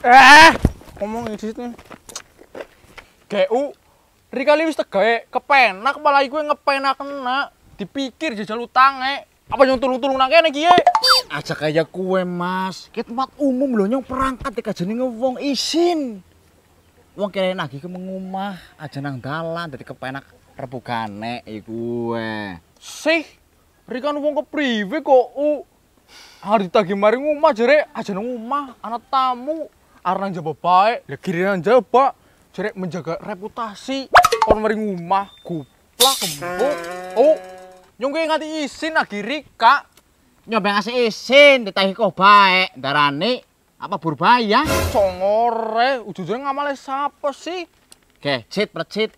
Eh, eh, ngomong di situ. GU Rika wis tegae kepenak malah gue ngepenak kena dipikir jajal utange apa yang tulung-tulung nang kene iki aja kayak kue mas ke tempat umum loh yang perangkat ya kajane ngewong isin wong kira lagi ke mengumah aja nang dalan dari kepenak rebugane iku gue. Eh. Sih, rikan wong priwe kok u. Hari tagi mari ngumah jere, aja ngumah, anak tamu. Arang jawab baik, ya kirian jawab, jere menjaga reputasi. Orang mari ngumah, guplak kembok. Oh, ke ngati isin lagi rika. Nyoba ngasih isin, ditagi kok baik, darani. Apa burbaya? Ya? congore, ujung-ujungnya ngamale siapa sih? Gecit, precit.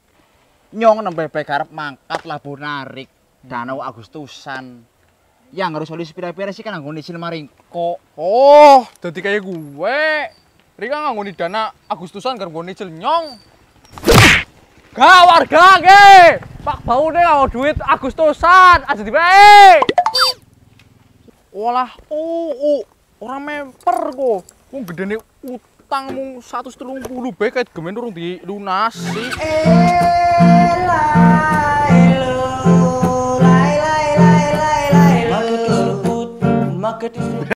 Nyong nempel garap mangkat labu narik. Danau Agustusan. Ya harus solusi sepira-pira sih kan nganggone kok Oh, jadi kayak gue. Rika ngundi dana Agustusan karena nganggone nyong. Gak warga ke. Pak deh mau duit Agustusan, aja dibae. Walah, oh, uh, oh, uh, orang memper kok. gede nih utangmu 130 bae kait gemen urung dilunasi. Elah.